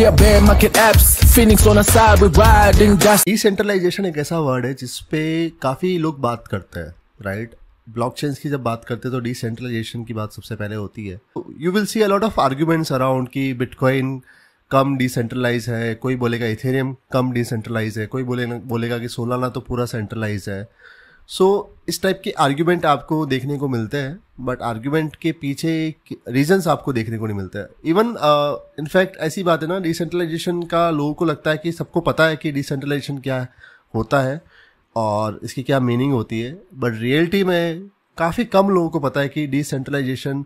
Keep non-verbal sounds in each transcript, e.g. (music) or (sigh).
Decentralisation एक ऐसा word है जिसपे काफी लोग बात करते हैं राइट ब्लॉकचेन्स की जब बात करते हैं तो डिसेंट्रलाइजेशन की बात सबसे पहले होती है you will see a lot of arguments around की बिटकॉइन कम डिसेंट्रलाइज है कोई बोलेगा इथेरियम कम डिसेंट्रलाइज है कोई बोले बोलेगा कि सोलाना तो पूरा सेंट्रलाइज है सो so, इस टाइप के आर्ग्यूमेंट आपको देखने को मिलते हैं बट आर्ग्यूमेंट के पीछे रीजंस आपको देखने को नहीं मिलते हैं इवन इनफैक्ट uh, ऐसी बात है ना डिसेंट्रलाइजेशन का लोगों को लगता है कि सबको पता है कि डिसेंट्रलाइजेशन क्या होता है और इसकी क्या मीनिंग होती है बट रियलिटी में काफ़ी कम लोगों को पता है कि डिसेंट्रलाइजेशन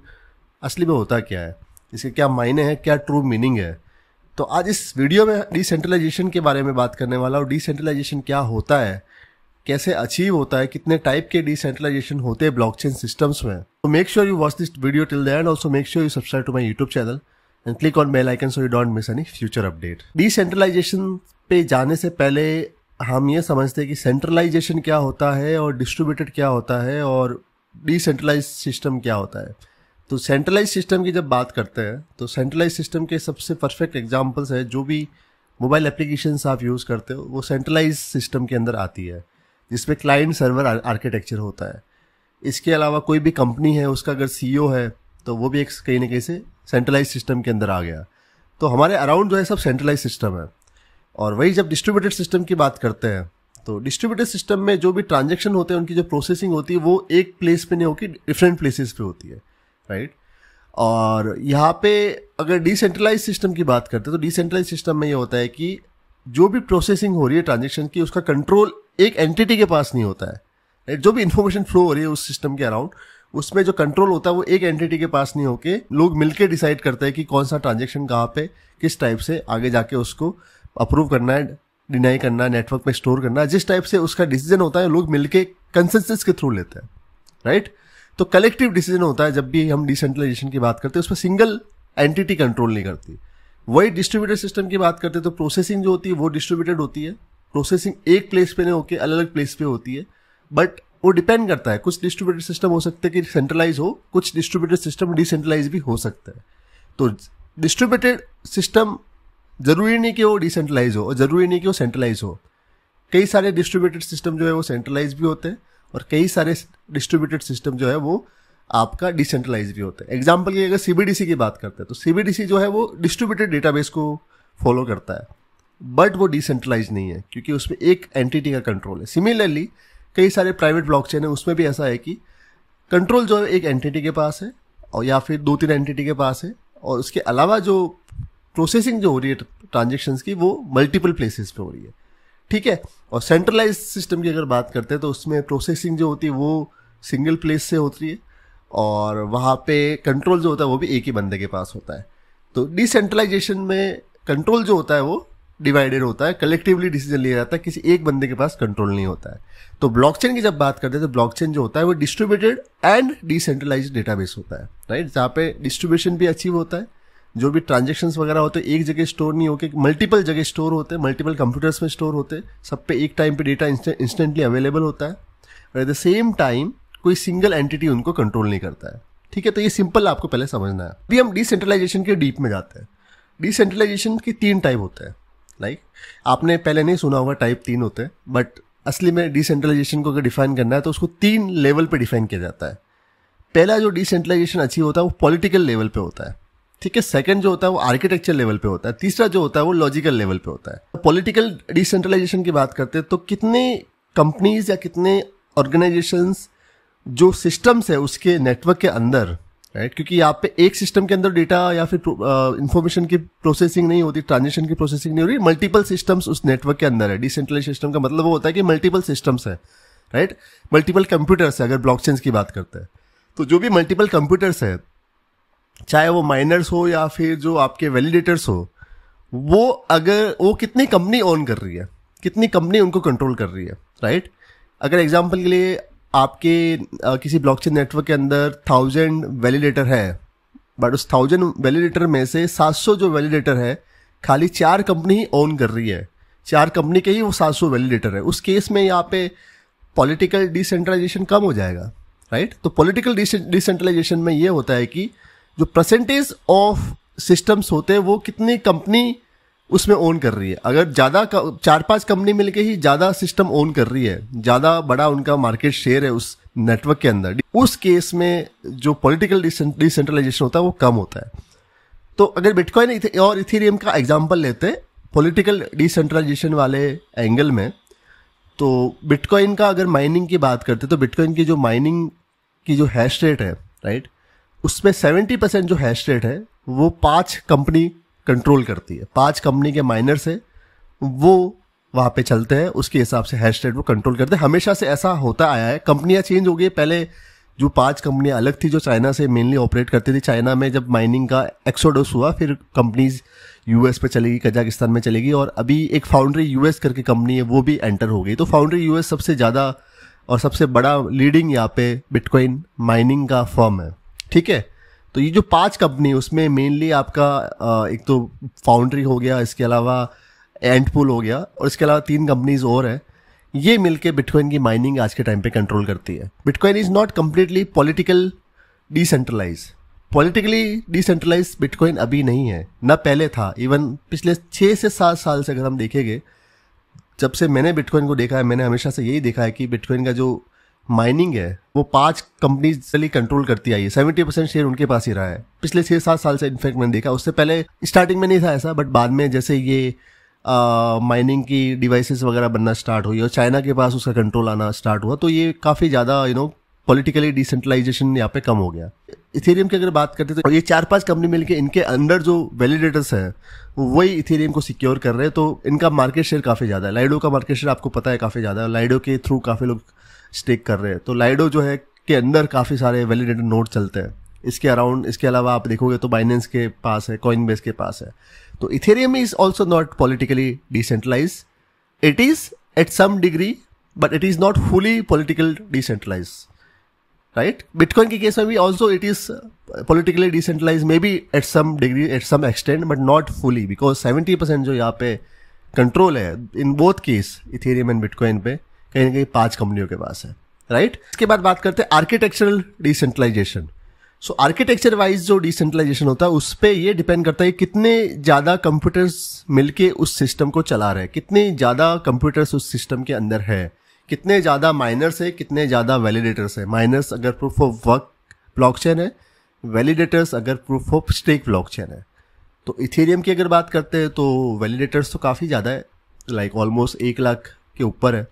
असली में होता क्या है इसके क्या मायने हैं क्या ट्रू मीनिंग है तो आज इस वीडियो में डिसेंट्रलाइजेशन के बारे में बात करने वाला और डिसेंट्रलाइजेशन क्या होता है कैसे अचीव होता है कितने टाइप के डिसेंट्रलाइजेशन होते हैं ब्लॉक चेन सिस्टम्स में तो make sure you watch this video till the end also make sure you subscribe to my YouTube channel and click on bell icon so you don't miss any future update decentralization पे जाने से पहले हम ये समझते हैं कि centralisation क्या होता है और डिस्ट्रीब्यूटेड क्या होता है और डिसेंट्रलाइज सिस्टम क्या होता है तो सेंट्रलाइज सिस्टम की जब बात करते हैं तो सेंट्रलाइज सिस्टम के सबसे परफेक्ट एग्जाम्पल्स है जो भी मोबाइल एप्लीकेशन आप यूज़ करते हो वो सेंट्रलाइज सिस्टम के अंदर आती है जिसमें क्लाइंट सर्वर आर्किटेक्चर होता है इसके अलावा कोई भी कंपनी है उसका अगर सी e है तो वो भी एक कहीं ना कहीं से सेंट्रलाइज सिस्टम के अंदर आ गया तो हमारे अराउंड जो है सब सेंट्रलाइज सिस्टम है और वही जब डिस्ट्रीब्यूटेड सिस्टम की बात करते हैं तो डिस्ट्रीब्यूटेड सिस्टम में जो भी ट्रांजेक्शन होते हैं उनकी जो प्रोसेसिंग होती है वो एक प्लेस पे नहीं होगी डिफरेंट प्लेसेस पे होती है राइट और यहाँ पे अगर डिसेंट्रलाइज सिस्टम की बात करते हैं तो डिसेंट्रलाइज सिस्टम में ये होता है कि जो भी प्रोसेसिंग हो रही है ट्रांजेक्शन की उसका कंट्रोल एक एंटिटी के पास नहीं होता है राइट जो भी इन्फॉर्मेशन फ्लो हो रही है उस सिस्टम के अराउंड उसमें जो कंट्रोल होता है वो एक एंटिटी के पास नहीं होके लोग मिलके डिसाइड करते हैं कि कौन सा ट्रांजेक्शन कहाँ पे किस टाइप से आगे जाके उसको अप्रूव करना है डिनाई करना है नेटवर्क में स्टोर करना है जिस टाइप से उसका डिसीजन होता है लोग मिलके कंसेंसस के थ्रू लेते हैं राइट तो कलेक्टिव डिसीजन होता है जब भी हम डिसेंट्रलाइजेशन की बात करते हैं उसमें सिंगल एंटिटी कंट्रोल नहीं करती वही डिस्ट्रीब्यूटेड सिस्टम की बात करते हैं तो प्रोसेसिंग जो होती है वो डिस्ट्रीब्यूटेड होती है प्रोसेसिंग एक प्लेस पे नहीं होकर अलग अलग प्लेस पे होती है बट वो डिपेंड करता है कुछ डिस्ट्रीब्यूटेड सिस्टम हो सकता है कि सेंट्रलाइज हो कुछ डिस्ट्रीब्यूटेड सिस्टम डिसेंट्रलाइज भी हो सकता है तो डिस्ट्रीब्यूटेड सिस्टम ज़रूरी नहीं कि वो डिसेंट्रलाइज हो और ज़रूरी नहीं कि वो सेंट्रलाइज हो कई सारे डिस्ट्रीब्यूटेड सिस्टम जो है वो सेंट्रलाइज भी होते हैं और कई सारे डिस्ट्रीब्यूटेड सिस्टम जो है वो आपका डिसेंट्रलाइज भी होता है एग्जाम्पल की अगर सीबीडीसी की बात करते हैं तो सीबीडीसी जो है वो डिस्ट्रीब्यूटेड डेटाबेस को फॉलो करता है बट वो डिसेंट्रलाइज नहीं है क्योंकि उसमें एक एंटिटी का कंट्रोल है सिमिलरली कई सारे प्राइवेट चेन है उसमें भी ऐसा है कि कंट्रोल जो है एक एंटिटी के पास है और या फिर दो तीन एंटिटी के पास है और उसके अलावा जो प्रोसेसिंग जो हो रही है ट्रांजेक्शन की वो मल्टीपल प्लेसेस पे हो रही है ठीक है और सेंट्रलाइज सिस्टम की अगर बात करते हैं तो उसमें प्रोसेसिंग जो होती है वो सिंगल प्लेस से होती है और वहाँ पे कंट्रोल जो होता है वो भी एक ही बंदे के पास होता है तो डिसेंट्रलाइजेशन में कंट्रोल जो होता है वो डिवाइडेड होता है कलेक्टिवली डिसीजन लिया जाता है किसी एक बंदे के पास कंट्रोल नहीं होता है तो ब्लॉकचेन की जब बात करते हैं तो ब्लॉकचेन जो होता है वो डिस्ट्रीब्यूटेड एंड डिसेंट्रलाइज डेटाबेस होता है राइट जहाँ पे डिस्ट्रीब्यूशन भी अचीव होता है जो भी ट्रांजेक्शन वगैरह होते हैं एक जगह स्टोर नहीं होकर मल्टीपल जगह स्टोर होते हैं मल्टीपल कंप्यूटर्स में स्टोर होते हैं सब पे एक टाइम पे डेटा इंस्टेंटली अवेलेबल होता है और एट द सेम टाइम कोई सिंगल एंटिटी उनको कंट्रोल नहीं करता है ठीक है तो ये सिंपल आपको पहले समझना है अभी हम डिसेंट्रलाइजेशन के डीप में जाते हैं डिसेंट्रलाइजेशन के तीन टाइप होते हैं लाइक आपने पहले नहीं सुना होगा टाइप तीन होते हैं बट असली में डिसेंट्रलाइजेशन को अगर डिफाइन करना है तो उसको तीन लेवल पे डिफाइन किया जाता है पहला जो डिसेंट्रलाइजेशन अच्छी होता है वो पॉलिटिकल लेवल पे होता है ठीक है सेकंड जो होता है वो आर्किटेक्चर लेवल पे होता है तीसरा जो होता है वो लॉजिकल लेवल पे होता है पॉलिटिकल तो डिसेंट्रलाइजेशन की बात करते हैं तो कितने कंपनीज या कितने ऑर्गेनाइजेशंस जो सिस्टम्स है उसके नेटवर्क के अंदर राइट क्योंकि यहाँ पे एक सिस्टम के अंदर डेटा या फिर इन्फॉर्मेशन uh, की प्रोसेसिंग नहीं होती ट्रांजेक्शन की प्रोसेसिंग नहीं हो रही मल्टीपल सिस्टम्स उस नेटवर्क के अंदर है डिसेंट्रलाइज सिस्टम का मतलब वो होता है कि मल्टीपल सिस्टम्स है राइट मल्टीपल कंप्यूटर्स है अगर ब्लॉक की बात करते हैं तो जो भी मल्टीपल कंप्यूटर्स है चाहे वो माइनर्स हो या फिर जो आपके वैलिडेटर्स हो वो अगर वो कितनी कंपनी ऑन कर रही है कितनी कंपनी उनको कंट्रोल कर रही है राइट अगर एग्जाम्पल के लिए आपके आ, किसी ब्लॉकचेन नेटवर्क के अंदर थाउजेंड वैलिडेटर है बट उस थाउजेंड वैलिडेटर में से सौ जो वैलिडेटर है खाली चार कंपनी ही ओन कर रही है चार कंपनी के ही वो सात सौ वैलिडेटर है उस केस में यहाँ पे पॉलिटिकल डिसेंट्रलाइजेशन कम हो जाएगा राइट तो पॉलिटिकल डिसेंट्रलाइजेशन में ये होता है कि जो परसेंटेज ऑफ सिस्टम्स होते हैं वो कितनी कंपनी उसमें ओन कर रही है अगर ज़्यादा चार पांच कंपनी मिलके ही ज़्यादा सिस्टम ओन कर रही है ज़्यादा बड़ा उनका मार्केट शेयर है उस नेटवर्क के अंदर उस केस में जो पॉलिटिकल डिसेंट्रलाइजेशन होता है वो कम होता है तो अगर बिटकॉइन और इथेरियम का एग्जाम्पल लेते हैं पॉलिटिकल डिसेंट्रलाइजेशन वाले एंगल में तो बिटकॉइन का अगर माइनिंग की बात करते तो बिटकॉइन की जो माइनिंग की जो हैश रेट है राइट उसमें सेवेंटी परसेंट जो हैश रेट है वो पाँच कंपनी कंट्रोल करती है पांच कंपनी के माइनर्स है वो वहाँ पे चलते हैं उसके हिसाब से हैश रेट वो कंट्रोल करते हैं हमेशा से ऐसा होता आया है कंपनियाँ चेंज हो गई पहले जो पांच कंपनियां अलग थी जो चाइना से मेनली ऑपरेट करती थी चाइना में जब माइनिंग का एक्सोडोस हुआ फिर कंपनीज यूएस पे चलेगी कजाकिस्तान में चलेगी और अभी एक फाउंड्री यूएस करके कंपनी है वो भी एंटर हो गई तो फाउंड्री यूएस सबसे ज़्यादा और सबसे बड़ा लीडिंग यहाँ पे बिटकॉइन माइनिंग का फॉर्म है ठीक है तो ये जो पांच कंपनी उसमें मेनली आपका एक तो फाउंड्री हो गया इसके अलावा पुल हो गया और इसके अलावा तीन कंपनीज और हैं ये मिलके बिटकॉइन की माइनिंग आज के टाइम पे कंट्रोल करती है bitcoin is not completely political decentralize politically decentralize bitcoin अभी नहीं है ना पहले था इवन पिछले छः से सात साल से अगर हम देखेंगे जब से मैंने बिटकॉइन को देखा है मैंने हमेशा से यही देखा है कि बिटकॉइन का जो माइनिंग है वो पांच कंपनी से कंट्रोल करती आई है सेवेंटी परसेंट शेयर उनके पास ही रहा है पिछले छह सात साल से इनफेक्ट मैंने देखा उससे पहले स्टार्टिंग में नहीं था ऐसा बट बाद में जैसे ये माइनिंग की डिवाइसेस वगैरह बनना स्टार्ट हुई और चाइना के पास उसका कंट्रोल आना स्टार्ट हुआ तो ये काफ़ी ज़्यादा यू नो पॉलिटिकली डिसेंट्रलाइजेशन यहाँ पे कम हो गया इथेरियम की अगर बात करते तो ये चार पांच कंपनी मिलकर इनके अंदर जो वैलिडेटर्स हैं वही इथेरियम को सिक्योर कर रहे हैं तो इनका मार्केट शेयर काफ़ी ज़्यादा है लाइडो का मार्केट शेयर आपको पता है काफ़ी ज़्यादा है लाइडो के थ्रू काफ़ी लोग स्टेक कर रहे हैं तो लाइडो जो है के अंदर काफ़ी सारे वैलिडेटेड नोट चलते हैं इसके अराउंड इसके अलावा आप देखोगे तो बाइनेंस के पास है कॉइन बेस के पास है तो Ethereum is also not politically decentralize it is at some degree but it is not fully political decentralize right bitcoin के केस में भी also it is politically decentralize may be at some degree at some extend but not fully because seventy percent जो यहाँ पे control है in both case Ethereum and bitcoin पे कहीं ना कहीं पांच कंपनियों के पास है राइट इसके बाद बात करते हैं architectural decentralization so architecture wise जो डिसेंट्रलाइजेशन होता है उस पर यह डिपेंड करता है कितने ज़्यादा कंप्यूटर्स मिलके उस सिस्टम को चला रहे हैं कितने ज़्यादा कंप्यूटर्स उस सिस्टम के अंदर है कितने ज़्यादा माइनर्स है कितने ज़्यादा वैलिडेटर्स है माइनर्स अगर प्रूफ ऑफ वर्क ब्लॉकचेन है वैलिडेटर्स अगर प्रूफ ऑफ स्टेक ब्लॉकचेन है तो इथेरियम की अगर बात करते हैं तो वैलिडेटर्स तो काफ़ी ज़्यादा है लाइक ऑलमोस्ट एक लाख के ऊपर है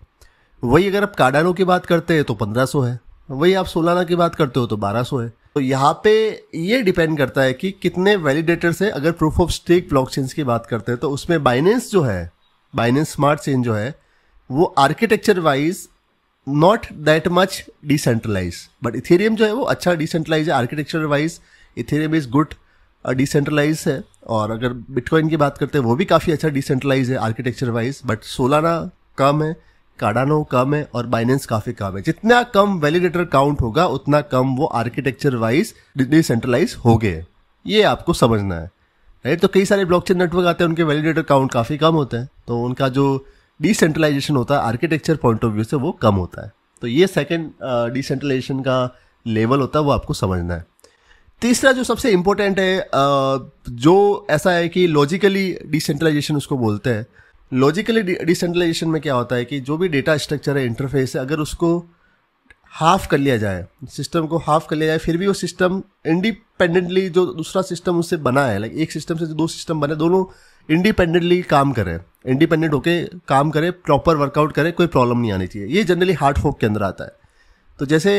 वही अगर आप कार्डानो की बात करते हैं तो पंद्रह सौ है वही आप सोलाना की बात करते हो तो बारह सौ है तो यहाँ पे ये डिपेंड करता है कि कितने वैलिडेटर्स है अगर प्रूफ ऑफ स्टेक ब्लॉकचेन की बात करते हैं तो उसमें बाइनेंस जो है बाइनेंस स्मार्ट चेन जो है वो architecture wise not that much decentralize but Ethereum जो है वो अच्छा डिसेंट्रलाइज है architecture wise Ethereum is good decentralize है और अगर बिटकॉइन की बात करते हैं वो भी काफ़ी अच्छा डिसेंट्रलाइज है आर्किटेक्चर वाइज बट सोलाना कम है कार्डानो कम है और बाइनेंस काफी कम है जितना कम वैलिडेटर काउंट होगा उतना कम वो आर्किटेक्चर वाइज डिसेंट्रलाइज हो गए ये आपको समझना है राइट तो कई सारे ब्लॉकचेन नेटवर्क आते हैं उनके वैलिडेटर काउंट काफी कम होते हैं तो उनका जो डिसेंट्रलाइजेशन होता है आर्किटेक्चर पॉइंट ऑफ व्यू से वो कम होता है तो ये सेकेंड डिसेंट्रलाइजेशन का लेवल होता है वो आपको समझना है तीसरा जो सबसे इंपॉर्टेंट है जो ऐसा है कि लॉजिकली डिसेंट्रलाइजेशन उसको बोलते हैं लॉजिकली डिसेंट्रलाइजेशन में क्या होता है कि जो भी डेटा स्ट्रक्चर है इंटरफेस है अगर उसको हाफ कर लिया जाए सिस्टम को हाफ कर लिया जाए फिर भी वो सिस्टम इंडिपेंडेंटली जो दूसरा सिस्टम उससे बना है लाइक एक सिस्टम से जो दो सिस्टम बने दोनों इंडिपेंडेंटली काम करें इंडिपेंडेंट होके काम करें प्रॉपर वर्कआउट करें कोई प्रॉब्लम नहीं आनी चाहिए ये जनरली हार्ड फोक के अंदर आता है तो जैसे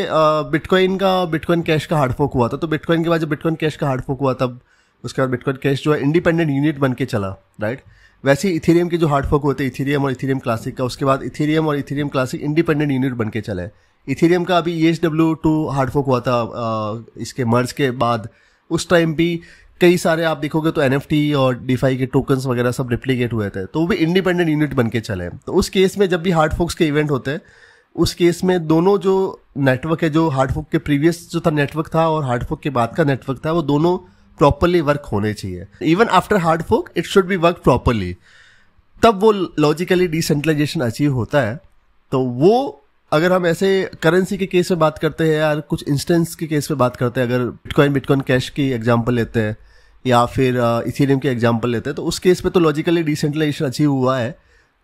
बिटकॉइन का बिटकॉइन कैश का हार्ड फोक हुआ था तो बिटकॉइन के बाद जब बिटकॉइन कैश का हार्ड फोक हुआ तब उसके बाद बिटकॉइन कैश जो है इंडिपेंडेंट यूनिट बन के चला राइट right? वैसे ही इथेरियम के जो हार्ड फोक होते हैं इथेरियम और इथेरियम क्लासिक का उसके बाद इथेरियम और इथेरियम क्लासिक इंडिपेंडेंट यूनिट बन के चले इथेरियम का अभी E H W two hard fork हुआ था इसके मर्ज के बाद उस टाइम भी कई सारे आप देखोगे तो एन और डीफाई के टोकन्स वगैरह सब रिप्लीकेट हुए थे तो वो भी इंडिपेंडेंट यूनिट बन के चले तो उस केस में जब भी हार्ड फोक्स के इवेंट होते हैं उस केस में दोनों जो नेटवर्क है जो हार्ड फोक के प्रीवियस जो था नेटवर्क था और हार्ड फोक के बाद का नेटवर्क था वो दोनों प्रॉपरली वर्क होने चाहिए even after hard fork it should be work properly तब वो लॉजिकली डिसेंट्रलाइजेशन अचीव होता है तो वो अगर हम ऐसे करेंसी के केस में बात करते हैं या कुछ इंस्टेंस के केस में बात करते हैं अगर बिटकॉइन बिटकॉइन कैश की एग्जाम्पल लेते हैं या फिर इथेरियम के एग्जाम्पल लेते हैं तो उस केस में तो लॉजिकली डिसेंट्रलाइजेशन अचीव हुआ है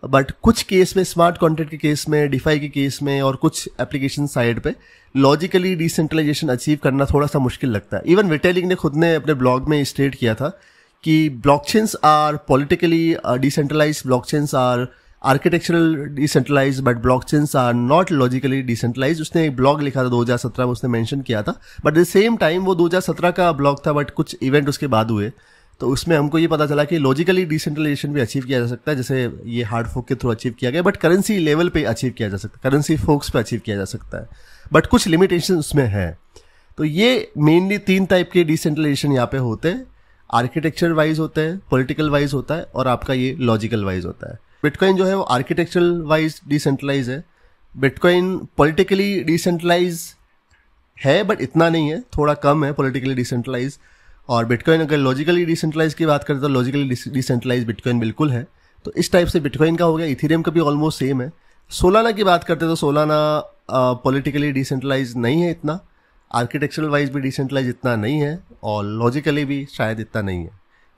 बट कुछ केस में स्मार्ट कॉन्ट्रैक्ट के केस में डिफाई के केस में और कुछ एप्लीकेशन साइड पे लॉजिकली डिसेंट्रलाइजेशन अचीव करना थोड़ा सा मुश्किल लगता है इवन विटेलिंग ने खुद ने अपने ब्लॉग में स्टेट किया था कि blockchains are politically decentralize blockchains are architectural decentralize but blockchains are not logically decentralize उसने एक ब्लॉग लिखा था सत्रह में उसने मैंशन किया था बट द सेम टाइम वो सत्रह का ब्लॉग था बट कुछ इवेंट उसके बाद हुए तो उसमें हमको ये पता चला कि लॉजिकली डिसेंट्रलाइजेशन भी अचीव किया जा सकता है जैसे ये हार्ड फोक के थ्रू अचीव किया गया बट करेंसी लेवल पे अचीव किया जा सकता है करेंसी फोक्स पे अचीव किया जा सकता है बट कुछ लिमिटेशन उसमें है तो ये मेनली तीन टाइप के डिसेंट्रलाइजेशन यहाँ पे होते हैं आर्किटेक्चर वाइज होते हैं पोलिटिकल वाइज होता है और आपका ये लॉजिकल वाइज होता है बिटकॉइन जो है वो आर्किटेक्चर वाइज डिसेंट्रलाइज है बिटकॉइन पोलिटिकली डिसेंट्रलाइज है बट इतना नहीं है थोड़ा कम है पोलिटिकली डिसेंट्रलाइज और बिटकॉइन अगर लॉजिकली डिसेंट्रलाइज की बात करें तो लॉजिकली डिसेंट्रलाइज बिटकॉइन बिल्कुल है तो इस टाइप से बिटकॉइन का हो गया इथेरियम का भी ऑलमोस्ट सेम है सोलाना की बात करते तो सोलाना पॉलिटिकली डिसेंट्रलाइज नहीं है इतना आर्किटेक्चरल वाइज भी डिसेंट्रलाइज इतना नहीं है और लॉजिकली भी शायद इतना नहीं है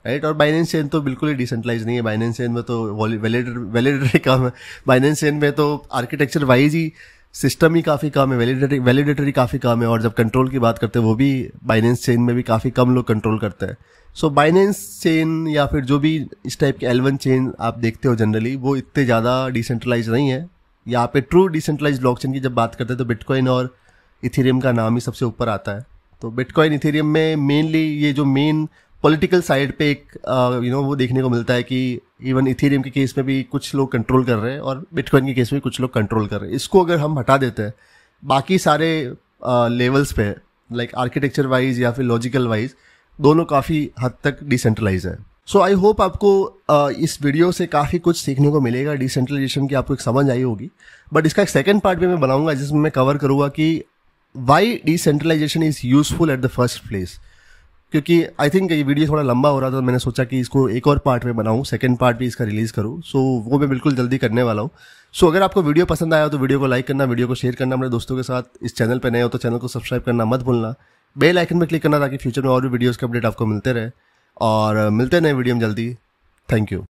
राइट और बाइनेंस चेन तो बिल्कुल ही डिसेंट्रलाइज नहीं है बाइनेंस चेन में तो वैलिडेटर वैलिडेटर (laughs) काम है बाइनेंस चेन में तो आर्किटेक्चर वाइज ही सिस्टम ही काफ़ी कम है वैलिडेटरी वैलिडेटरी काफ़ी कम है और जब कंट्रोल की बात करते हैं वो भी बाइनेंस चेन में भी काफ़ी कम लोग कंट्रोल करते हैं सो बाइनेंस चेन या फिर जो भी इस टाइप के एलवन चेन आप देखते हो जनरली वो इतने ज़्यादा डिसेंट्रलाइज नहीं है यहाँ पे ट्रू डिसेंट्रलाइज ब्लॉक चेन की जब बात करते हैं तो बिटकॉइन और इथेरियम का नाम ही सबसे ऊपर आता है तो बिटकॉइन इथेरियम में मेनली ये जो मेन पॉलिटिकल साइड पे एक यू uh, नो वो देखने को मिलता है कि इवन इथेरियम के केस में भी कुछ लोग कंट्रोल कर रहे हैं और बिटकॉइन के केस में भी कुछ लोग कंट्रोल कर रहे हैं इसको अगर हम हटा देते हैं बाकी सारे लेवल्स uh, पे लाइक आर्किटेक्चर वाइज या फिर लॉजिकल वाइज दोनों काफ़ी हद तक डिसेंट्रलाइज है सो आई होप आपको uh, इस वीडियो से काफ़ी कुछ सीखने को मिलेगा डिसेंट्रलाइजेशन की आपको एक समझ आई होगी बट इसका एक सेकेंड पार्ट भी मैं बनाऊंगा जिसमें मैं कवर करूँगा कि why decentralization is useful at the first place क्योंकि आई थिंक ये वीडियो थोड़ा लंबा हो रहा था तो मैंने सोचा कि इसको एक और पार्ट में बनाऊँ सेकंड पार्ट भी इसका रिलीज़ करूँ सो so, वो मैं बिल्कुल जल्दी करने वाला हूँ सो so, अगर आपको वीडियो पसंद आया तो वीडियो को लाइक करना वीडियो को शेयर करना अपने दोस्तों के साथ इस चैनल पर नए हो तो चैनल को सब्सक्राइब करना मत भूलना बेल आइकन पर क्लिक करना ताकि फ्यूचर में और भी वीडियोज़ के अपडेट आपको मिलते रहे और मिलते नए वीडियो में जल्दी थैंक यू